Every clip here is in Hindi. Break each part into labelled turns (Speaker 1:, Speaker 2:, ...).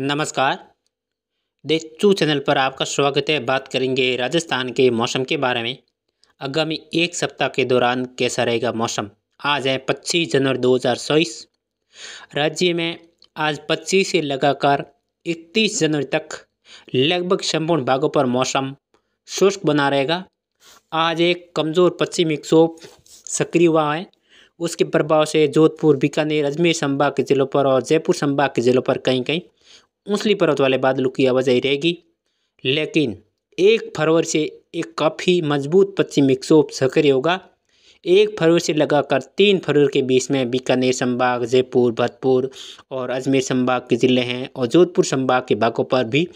Speaker 1: नमस्कार देचू चैनल पर आपका स्वागत है बात करेंगे राजस्थान के मौसम के बारे में आगामी एक सप्ताह के दौरान कैसा रहेगा मौसम आज है 25 जनवरी 2024 राज्य में आज 25 से लगातार 31 जनवरी तक लगभग संपूर्ण भागों पर मौसम शुष्क बना रहेगा आज एक कमज़ोर पश्चिमी विक्षोभ सक्रिय हुआ है उसके प्रभाव से जोधपुर बीकानेर अजमेर संभाग के ज़िलों पर और जयपुर संभाग के ज़िलों पर कहीं कहीं ऊँचली पर्वत वाले बादलों की आवाजाही रहेगी लेकिन एक फरवरी से एक काफ़ी मजबूत पश्चिम विक्षोभ सक्रिय होगा एक फरवरी से लगाकर तीन फरवरी के बीच में बीकानेर संभाग जयपुर भरतपुर और अजमेर संभाग के ज़िले हैं और जोधपुर संभाग के भागों पर भी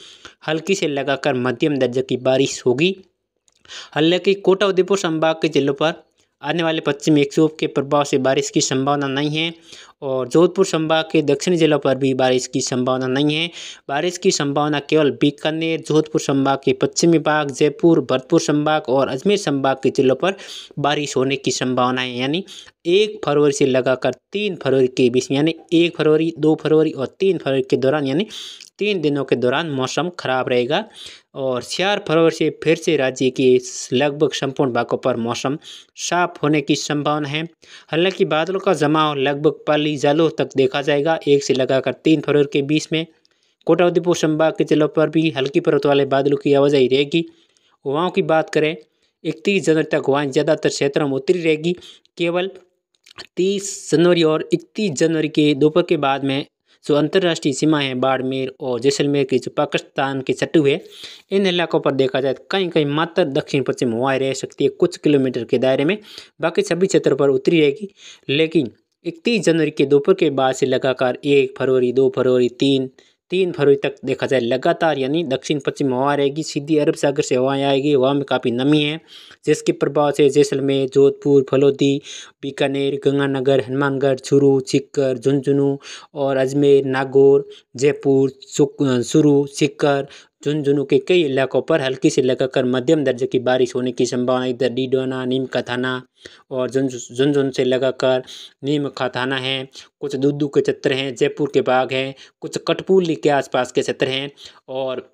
Speaker 1: हल्की से लगाकर मध्यम दर्जे की बारिश होगी हालांकि कोटा उदयपुर संभाग के जिलों पर आने वाले पश्चिमी विक्षोभ के प्रभाव से बारिश की संभावना नहीं है और जोधपुर संभाग के दक्षिणी जिलों पर भी बारिश की संभावना नहीं है बारिश की संभावना केवल बीकानेर जोधपुर संभाग के पश्चिमी भाग जयपुर भरतपुर संभाग और अजमेर संभाग के जिलों पर बारिश होने की संभावना है यानी एक फरवरी से लगाकर तीन फरवरी के बीच यानी एक फरवरी दो फरवरी और तीन फरवरी के दौरान यानी तीन दिनों के दौरान मौसम खराब रहेगा और चार फरवरी से फिर से राज्य के लगभग संपूर्ण भागों पर मौसम साफ होने की संभावना है हालांकि बादलों का जमाव लगभग पहली फरवरी जालो तक देखा जाएगा एक से लगाकर तीन फरवरी के बीच में कोटा उदयपुर संभाग के जिलों पर भी हल्की पर्वत वाले बादलों की आवाजाही रहेगी हवाओं की बात करें इकतीस जनवरी तक हवाएं ज़्यादातर क्षेत्रों में उतरी रहेगी केवल तीस जनवरी और इकतीस जनवरी के दोपहर के बाद में जो अंतर्राष्ट्रीय सीमा है बाड़मेर और जैसलमेर के जो पाकिस्तान के चट्टू है इन इलाकों पर देखा जाए तो कहीं कहीं मात्र दक्षिण पश्चिम हवाएं रह सकती है कुछ किलोमीटर के दायरे में बाकी सभी क्षेत्रों पर उतरी रहेगी लेकिन इकतीस जनवरी के दोपहर के बाद से लगातार एक फरवरी दो फरवरी तीन तीन फरवरी तक देखा जाए लगातार यानी दक्षिण पश्चिम हवा रहेगी सीधी अरब सागर से हवाएं आएगी हवा में काफ़ी नमी है जिसके प्रभाव से जैसलमेर जोधपुर फलोदी बीकानेर गंगानगर हनुमानगढ़ चुरू सीकर झुंझुनू और अजमेर नागौर जयपुर सुरू सीकर झुंझुनू के कई इलाकों पर हल्की से लगाकर मध्यम दर्जे की बारिश होने की संभावना इधर डीडोना नीम का थाना और झुंझुन से लगाकर का थाना है कुछ दूदू के क्षेत्र हैं जयपुर के बाग हैं कुछ कटपुली के आसपास के क्षेत्र हैं और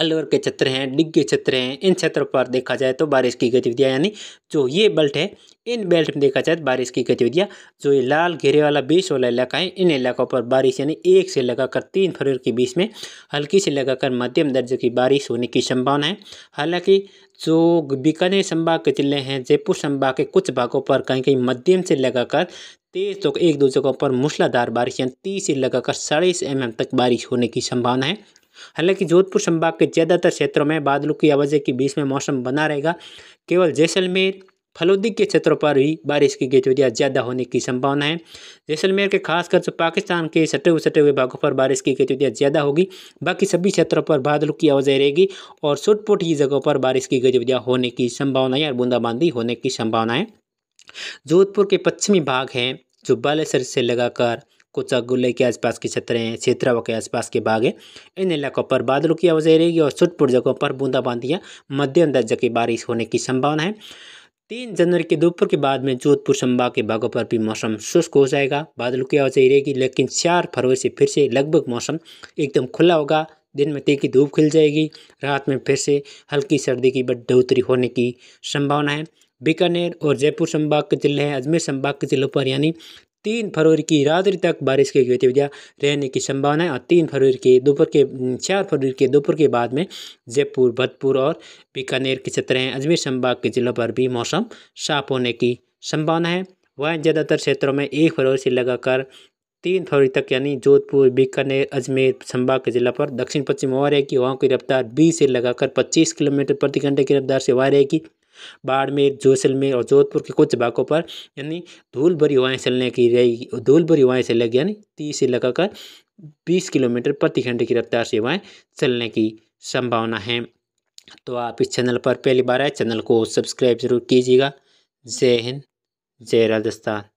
Speaker 1: अलवर के क्षेत्र हैं डिग्गे क्षेत्र हैं इन क्षेत्रों पर देखा जाए तो बारिश की गतिविधियाँ यानी जो ये बेल्ट है इन बेल्ट में देखा जाए तो बारिश की गतिविधियाँ जो ये लाल घेरे वाला बीस वाला इलाका है इन इलाकों पर बारिश यानी एक से लगाकर तीन फरवरी के बीच में हल्की से लगाकर मध्यम दर्जे की बारिश होने की संभावना है हालाँकि जो बीकानेर संभाग के जिले हैं जयपुर संभाग के कुछ भागों पर कहीं कहीं मध्यम से लगाकर तेज तो एक दो जगहों पर मूसलाधार बारिश यानी तीस से लगाकर साढ़े एम mm तक बारिश होने की संभावना है हालांकि जोधपुर संभाग के ज़्यादातर क्षेत्रों में बादलों की आवाज़ के बीच में मौसम बना रहेगा केवल जैसलमेर फलोदी के क्षेत्रों पर ही बारिश की गतिविधियाँ ज़्यादा होने की संभावना है जैसलमेर के खासकर जो पाकिस्तान के सटे हुए सटे हुए भागों पर बारिश की गतिविधियाँ ज़्यादा होगी बाकी सभी क्षेत्रों पर बादलों की आवाज रहेगी और सुटपुट ही जगहों पर बारिश की गतिविधियाँ होने की संभावना है और बूंदाबांदी होने की संभावना है जोधपुर के पश्चिमी भाग हैं जो बालेसर से लगाकर कुछ गुल्ले के आसपास के क्षेत्र हैं क्षेत्रवा के आसपास के भाग हैं इन इलाकों पर बादलों की आवाजाही रहेगी और छुटपुट जगहों पर बूंदाबांदी या मध्यम दर्जा की बारिश होने की संभावना है तीन जनवरी के दोपहर के बाद में जोधपुर संभाग के भागों पर भी मौसम शुष्क हो जाएगा बादलों की आवाजाही रहेगी लेकिन चार फरवरी से फिर से लगभग मौसम एकदम खुला होगा दिन में तेजी धूप खिल जाएगी रात में फिर से हल्की सर्दी की बढ़ोतरी होने की संभावना है बीकानेर और जयपुर संभाग के जिले हैं अजमेर संभाग के जिलों पर यानी तीन फरवरी की रात्रि तक बारिश की गतिविधियाँ रहने की संभावना है और तीन फरवरी के दोपहर के चार फरवरी के दोपहर के बाद में जयपुर भरतपुर और बीकानेर के क्षेत्र हैं अजमेर संभाग के जिलों पर भी मौसम साफ होने की संभावना है वह ज़्यादातर क्षेत्रों में एक फरवरी से लगाकर तीन फरवरी तक यानी जोधपुर बीकानेर अजमेर संभाग के जिला पर दक्षिण पश्चिम हवा रहेगी हवाओं की रफ्तार बीस से लगाकर पच्चीस किलोमीटर प्रति घंटे की रफ्तार से हवा रहेगी बाड़मेर जैसलमेर और जोधपुर के कुछ भागों पर यानी धूल भरी हवाएँ चलने की रही धूल भरी हवाएँ से लगी यानी तीस से लगाकर बीस किलोमीटर प्रति घंटे की रफ्तार से हवाएँ चलने की संभावना है तो आप इस चैनल पर पहली बार आए चैनल को सब्सक्राइब जरूर कीजिएगा जय हिंद जय राजस्थान